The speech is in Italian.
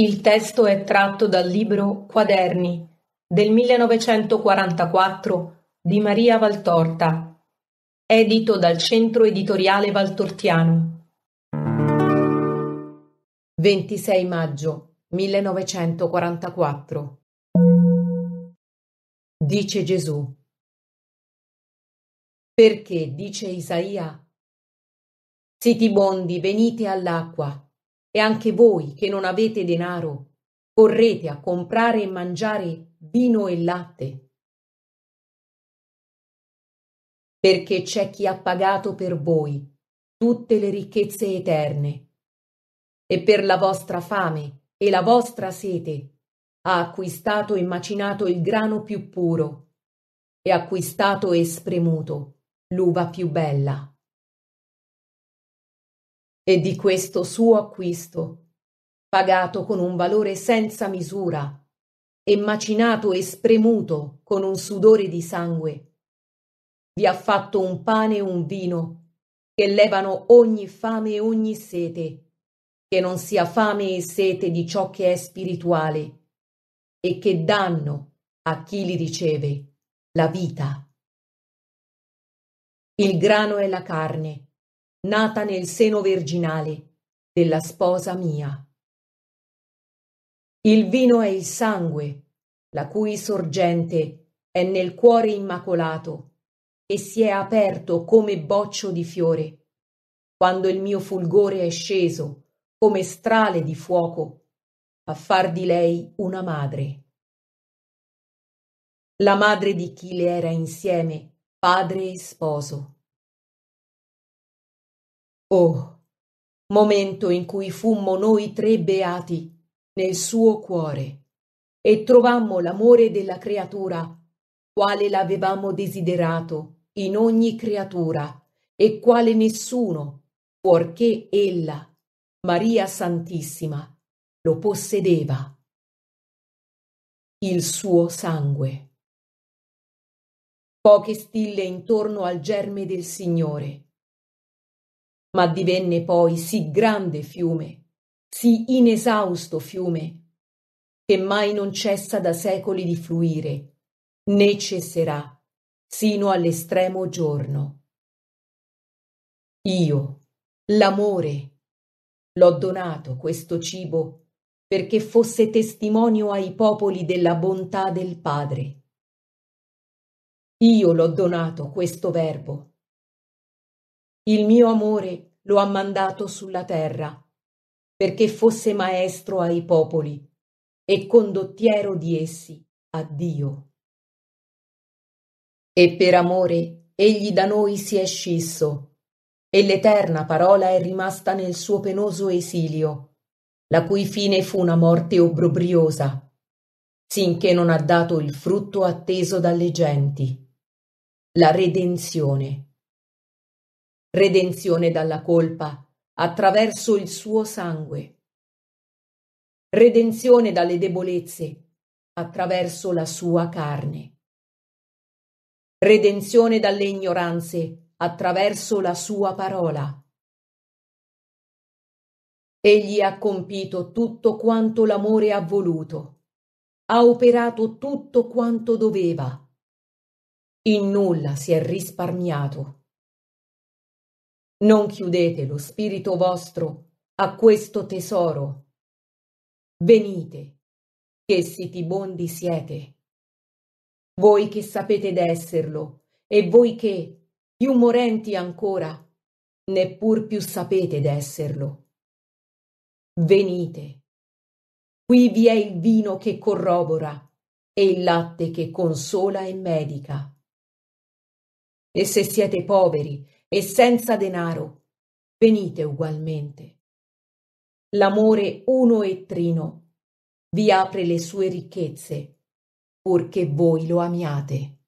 Il testo è tratto dal libro Quaderni del 1944 di Maria Valtorta, edito dal Centro Editoriale Valtortiano. 26 maggio 1944 Dice Gesù Perché, dice Isaia, Siti bondi, venite all'acqua e anche voi che non avete denaro, correte a comprare e mangiare vino e latte. Perché c'è chi ha pagato per voi tutte le ricchezze eterne e per la vostra fame e la vostra sete ha acquistato e macinato il grano più puro e acquistato e spremuto l'uva più bella e di questo suo acquisto, pagato con un valore senza misura e macinato e spremuto con un sudore di sangue. Vi ha fatto un pane e un vino che levano ogni fame e ogni sete, che non sia fame e sete di ciò che è spirituale e che danno a chi li riceve la vita. Il grano è la carne nata nel seno virginale della sposa mia. Il vino è il sangue, la cui sorgente è nel cuore immacolato e si è aperto come boccio di fiore, quando il mio fulgore è sceso come strale di fuoco a far di lei una madre. La madre di chi le era insieme, padre e sposo Oh, momento in cui fummo noi tre beati nel suo cuore e trovammo l'amore della creatura quale l'avevamo desiderato in ogni creatura e quale nessuno, fuorché ella, Maria Santissima, lo possedeva. Il suo sangue. Poche stille intorno al germe del Signore ma divenne poi sì grande fiume, sì inesausto fiume, che mai non cessa da secoli di fluire, né cesserà sino all'estremo giorno. Io, l'amore, l'ho donato questo cibo perché fosse testimonio ai popoli della bontà del Padre. Io l'ho donato questo verbo il mio amore lo ha mandato sulla terra, perché fosse maestro ai popoli e condottiero di essi a Dio. E per amore egli da noi si è scisso, e l'eterna parola è rimasta nel suo penoso esilio, la cui fine fu una morte obbrobriosa, sinché non ha dato il frutto atteso dalle genti, la redenzione redenzione dalla colpa attraverso il suo sangue, redenzione dalle debolezze attraverso la sua carne, redenzione dalle ignoranze attraverso la sua parola. Egli ha compito tutto quanto l'amore ha voluto, ha operato tutto quanto doveva. In nulla si è risparmiato. Non chiudete lo spirito vostro a questo tesoro. Venite, che sitibondi siete. Voi che sapete d'esserlo, e voi che, più morenti ancora, neppur più sapete d'esserlo. Venite. Qui vi è il vino che corrobora e il latte che consola e medica. E se siete poveri e senza denaro, venite ugualmente. L'amore uno e trino vi apre le sue ricchezze, purché voi lo amiate.